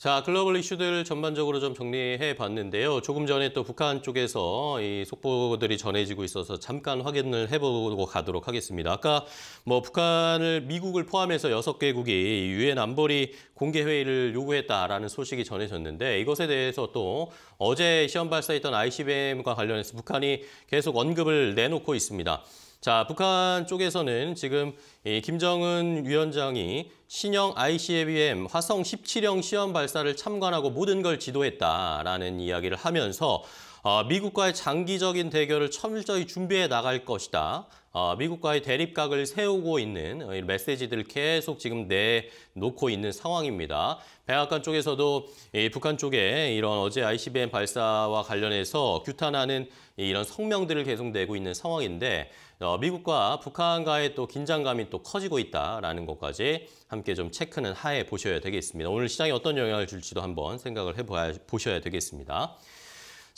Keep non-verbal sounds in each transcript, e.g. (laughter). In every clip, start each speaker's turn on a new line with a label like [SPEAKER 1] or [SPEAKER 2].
[SPEAKER 1] 자, 글로벌 이슈들 전반적으로 좀 정리해 봤는데요. 조금 전에 또 북한 쪽에서 이 속보들이 전해지고 있어서 잠깐 확인을 해보고 가도록 하겠습니다. 아까 뭐 북한을 미국을 포함해서 여섯 개국이 유엔 안보리 공개 회의를 요구했다라는 소식이 전해졌는데 이것에 대해서 또 어제 시험 발사했던 ICBM과 관련해서 북한이 계속 언급을 내놓고 있습니다. 자, 북한 쪽에서는 지금 이 김정은 위원장이 신형 ICBM 화성 17형 시험 발사를 참관하고 모든 걸 지도했다라는 이야기를 하면서 어, 미국과의 장기적인 대결을 철저히 준비해 나갈 것이다. 어, 미국과의 대립각을 세우고 있는 어, 메시지들을 계속 지금 내놓고 있는 상황입니다. 백악관 쪽에서도 이 북한 쪽에 이런 어제 ICBM 발사와 관련해서 규탄하는 이런 성명들을 계속 내고 있는 상황인데 어, 미국과 북한과의 또 긴장감이 또 커지고 있다라는 것까지 함께 좀 체크는 하에 보셔야 되겠습니다. 오늘 시장에 어떤 영향을 줄지도 한번 생각을 해보셔야 되겠습니다.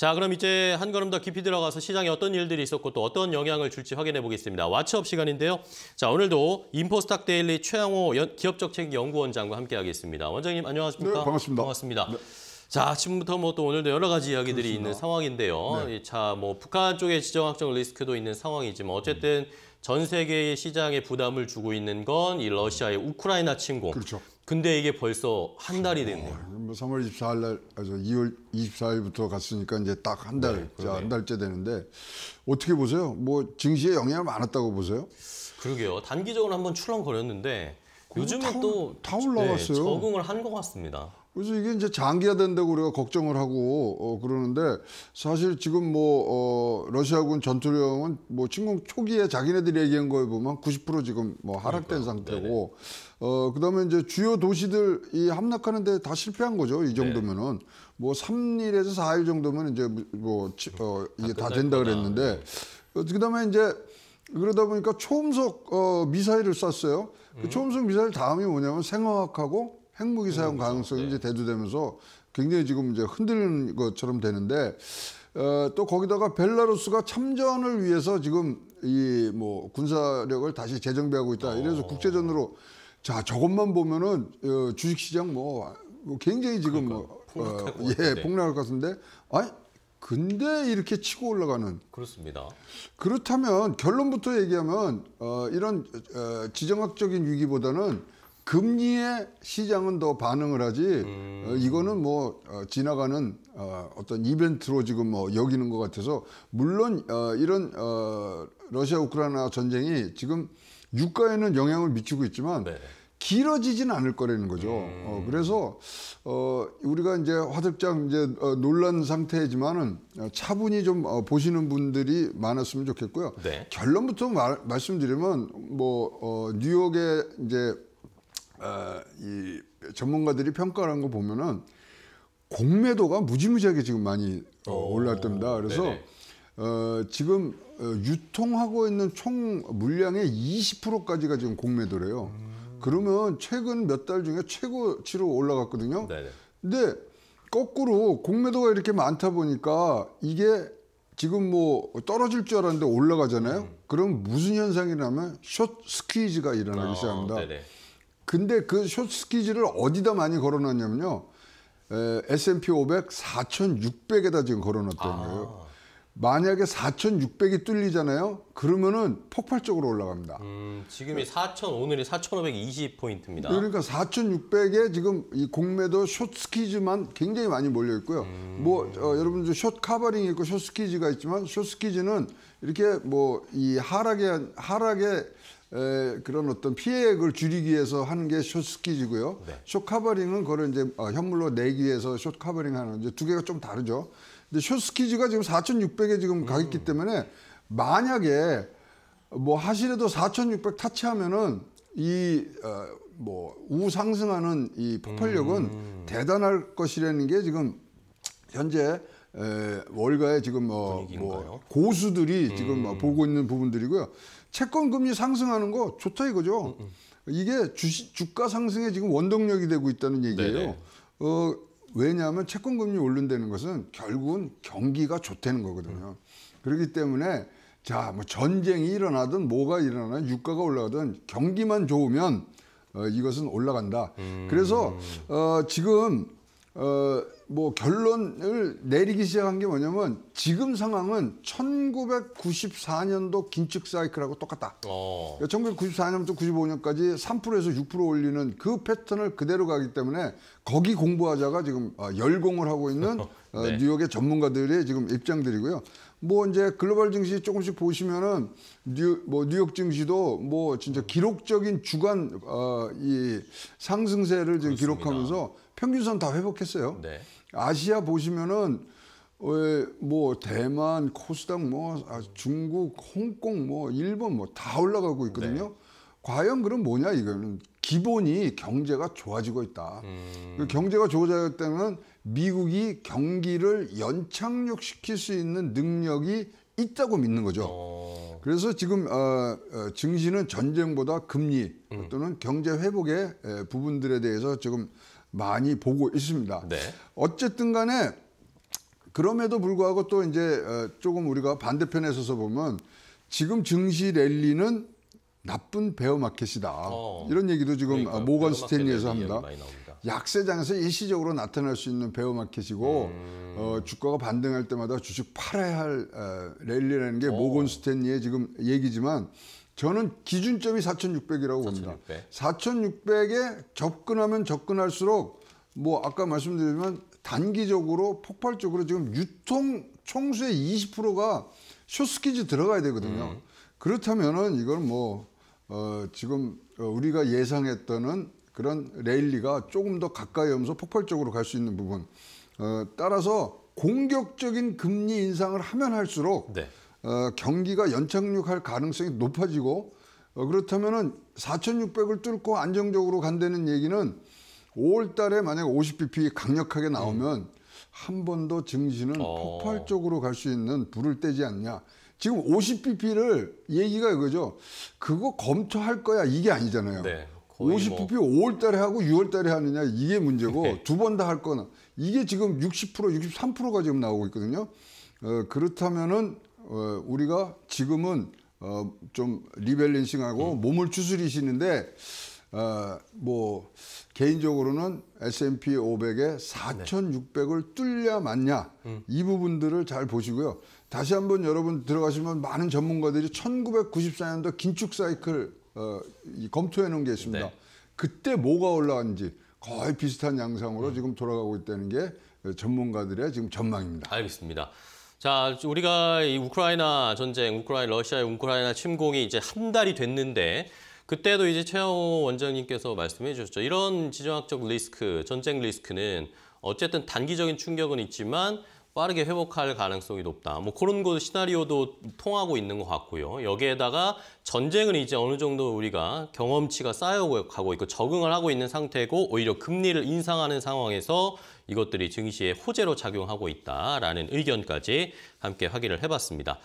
[SPEAKER 1] 자, 그럼 이제 한 걸음 더 깊이 들어가서 시장에 어떤 일들이 있었고 또 어떤 영향을 줄지 확인해 보겠습니다. 왓츠업 시간인데요. 자, 오늘도 인포스탁 데일리 최양호 기업정책연구원장과 함께 하겠습니다. 원장님 안녕하십니까? 네, 반갑습니다. 반갑습니다. 네. 자, 지금부터 뭐 또 오늘도 여러 가지 이야기들이 그렇습니다. 있는 상황인데요. 네. 자, 뭐 북한 쪽에 지정학적 리스크도 있는 상황이지만 어쨌든 음. 전 세계의 시장에 부담을 주고 있는 건 이 러시아의 우크라이나 침공. 그렇죠. 근데 이게 벌써 한 달이 됐네요.
[SPEAKER 2] 어, 3월 뭐 24일 날, 아저 2월 24일부터 갔으니까 이제 딱 한 달, 네, 한 달째 되는데 어떻게 보세요? 뭐 증시에 영향을 많았다고 보세요?
[SPEAKER 1] 그러게요. 단기적으로 한번 출렁거렸는데 요즘은 다, 또다 올라왔어요. 네, 적응을 한 것 같습니다.
[SPEAKER 2] 그래서 이게 이제 장기화된다고 우리가 걱정을 하고 어, 그러는데 사실 지금 뭐 어, 러시아군 전투력은 뭐 침공 초기에 자기네들이 얘기한 거에 보면 90% 지금 뭐 하락된 그러니까요. 상태고 어 그다음에 이제 주요 도시들 이 함락하는 데 다 실패한 거죠. 이 정도면은 네. 뭐 3일에서 4일 정도면 이제 뭐 어, 이게 다, 다 된다 그랬는데 네. 어, 그다음에 이제 그러다 보니까 초음속 어, 미사일을 쐈어요. 그 음. 그 초음속 미사일 다음이 뭐냐면 생화학하고 핵무기 사용 음, 가능성이 네. 이제 대두되면서 굉장히 지금 이제 흔들리는 것처럼 되는데 어, 또 거기다가 벨라루스가 참전을 위해서 지금 이 뭐 군사력을 다시 재정비하고 있다. 이래서 어. 국제전으로 자 저것만 보면은 어, 주식시장 뭐, 뭐 굉장히 지금 그러니까, 뭐 어, 예 폭락할 것 같은데 아니 근데 이렇게 치고 올라가는 그렇습니다. 그렇다면 결론부터 얘기하면 어, 이런 어, 지정학적인 위기보다는 금리에 시장은 더 반응을 하지 음. 어, 이거는 뭐 어, 지나가는 어, 어떤 이벤트로 지금 뭐 여기는 것 같아서 물론 어, 이런 어, 러시아 우크라이나 전쟁이 지금 유가에는 영향을 미치고 있지만 네. 길어지진 않을 거라는 거죠. 음. 어, 그래서 어, 우리가 이제 화들짝 이제 어, 놀란 상태지만은 어, 차분히 좀 어, 보시는 분들이 많았으면 좋겠고요. 네. 결론부터 말, 말씀드리면 뭐 어, 뉴욕에 이제 어, 이 전문가들이 평가한 를거 보면은 공매도가 무지무지하게 지금 많이 어, 어 올랐답니다. 라 그래서 어, 지금 어, 유통하고 있는 총 물량의 20%까지가 지금 공매도래요. 음. 그러면 최근 몇 달 중에 최고치로 올라갔거든요. 네네. 근데 거꾸로 공매도가 이렇게 많다 보니까 이게 지금 뭐 떨어질 줄 알았는데 올라가잖아요. 음. 그럼 무슨 현상이 냐면숏 스퀴즈가 일어나기 아, 시작합니다. 어, 근데 그 쇼츠키즈를 어디다 많이 걸어놨냐면요. 에, S&P 500 4,600에다 지금 걸어놨다는 아. 거예요. 만약에 4,600이 뚫리잖아요. 그러면은 폭발적으로 올라갑니다. 음,
[SPEAKER 1] 지금이 4,000 오늘이 4,520 포인트입니다. 그러니까
[SPEAKER 2] 4,600에 지금 이 공매도 숏스키즈만 굉장히 많이 몰려 있고요. 음. 뭐 어, 여러분 들숏 카버링이 있고 숏스키즈가 있지만 숏스키즈는 이렇게 뭐 이 하락에 하락에 에, 그런 어떤 피해액을 줄이기 위해서 하는 게 숏스키지고요. 네. 숏 커버링은 그걸 이제 어, 현물로 내기 위해서 숏 커버링 하는 이제 두 개가 좀 다르죠. 근데 숏스키지가 지금 4,600에 지금 음. 가 있기 음. 때문에 만약에 뭐 하시려도 4,600 타치하면은 이 어, 뭐 우상승하는 이 폭발력은 음. 대단할 것이라는 게 지금 현재 에, 월가에 지금 뭐, 뭐 고수들이 지금 뭐 음. 보고 있는 부분들이고요. 채권 금리 상승하는 거 좋다 이거죠. 음, 음. 이게 주식 주가 상승에 지금 원동력이 되고 있다는 얘기예요. 어 왜냐하면 채권 금리 오른다는 것은 결국은 경기가 좋다는 거거든요. 음. 그렇기 때문에 자 뭐 전쟁이 일어나든 뭐가 일어나든 유가가 올라가든 경기만 좋으면 어, 이것은 올라간다. 음. 그래서 어, 지금 어, 뭐 결론을 내리기 시작한 게 뭐냐면 지금 상황은 1994년도 긴축 사이클하고 똑같다. 어. 1994년부터 95년까지 3%에서 6% 올리는 그 패턴을 그대로 가기 때문에 거기 공부하자가 지금 어, 열공을 하고 있는 (laughs) 어, 네. 뉴욕의 전문가들의 지금 입장들이고요. 뭐 이제 글로벌 증시 조금씩 보시면은 뉴, 뭐 뉴욕 증시도 뭐 진짜 기록적인 주간 어, 이 상승세를 지금 그렇습니다. 기록하면서 평균선 다 회복했어요. 네. 아시아 보시면은 어, 예, 뭐 대만, 코스닥, 뭐 아, 중국, 홍콩, 뭐 일본 뭐 다 올라가고 있거든요. 네. 과연 그럼 뭐냐 이거는 기본이 경제가 좋아지고 있다. 음. 그 경제가 좋아졌기 때문에 미국이 경기를 연착륙시킬 수 있는 능력이 있다고 믿는 거죠. 어. 그래서 지금 어, 어, 증시는 전쟁보다 금리 음. 또는 경제 회복의 에, 부분들에 대해서 지금 많이 보고 있습니다. 네. 어쨌든 간에 그럼에도 불구하고 또 이제 어, 조금 우리가 반대편에 서서 보면 지금 증시 랠리는 나쁜 베어 마켓이다. 어. 이런 얘기도 지금 그러니까, 아, 모건 스탠리에서 합니다. 약세장에서 일시적으로 나타날 수 있는 베어 마켓이고 음. 어, 주가가 반등할 때마다 주식 팔아야 할 어, 랠리라는 게 어. 모건 스탠리의 지금 얘기지만 저는 기준점이 4,600이라고 4,600. 봅니다. 4,600에 접근하면 접근할수록 뭐 아까 말씀드리지만 단기적으로 폭발적으로 지금 유통 총수의 20%가 쇼스키즈 들어가야 되거든요. 음. 그렇다면은 이건 뭐 어, 지금 어, 우리가 예상했던 그런 레일리가 조금 더 가까이 오면서 폭발적으로 갈 수 있는 부분. 어, 따라서 공격적인 금리 인상을 하면 할수록 네. 어, 경기가 연착륙할 가능성이 높아지고 어, 그렇다면은 4,600을 뚫고 안정적으로 간다는 얘기는 5월 달에 만약 에 50bp 강력하게 나오면 음. 한번 더 증시는 어. 폭발적으로 갈 수 있는 불을 떼지 않냐. 지금 50pp를 얘기가 이거죠. 그거 검토할 거야 이게 아니잖아요. 네, 50pp 뭐... 5월달에 하고 6월달에 하느냐 이게 문제고 네. 두번 다 할거는 이게 지금 60% 63%가 지금 나오고 있거든요. 어, 그렇다면은 어, 우리가 지금은 어, 좀 리밸런싱하고 음. 몸을 추스리시는데 어, 뭐 개인적으로는 S&P 500에 4,600을 뚫려 맞냐 음. 이 부분들을 잘 보시고요. 다시 한번 여러분 들어가시면 많은 전문가들이 1994년도 긴축 사이클 어, 이 검토해 놓은 게 있습니다. 네. 그때 뭐가 올라왔는지 거의 비슷한 양상으로 음. 지금 돌아가고 있다는 게 전문가들의 지금 전망입니다.
[SPEAKER 1] 알겠습니다. 자, 우리가 이 우크라이나 전쟁, 우크라이나 러시아의 우크라이나 침공이 이제 한 달이 됐는데 그때도 이제 최영호 원장님께서 말씀해 주셨죠. 이런 지정학적 리스크, 전쟁 리스크는 어쨌든 단기적인 충격은 있지만 빠르게 회복할 가능성이 높다. 뭐 그런 거 시나리오도 통하고 있는 것 같고요. 여기에다가 전쟁은 이제 어느 정도 우리가 경험치가 쌓여가고 있고 적응을 하고 있는 상태고 오히려 금리를 인상하는 상황에서 이것들이 증시의 호재로 작용하고 있다라는 의견까지 함께 확인을 해봤습니다.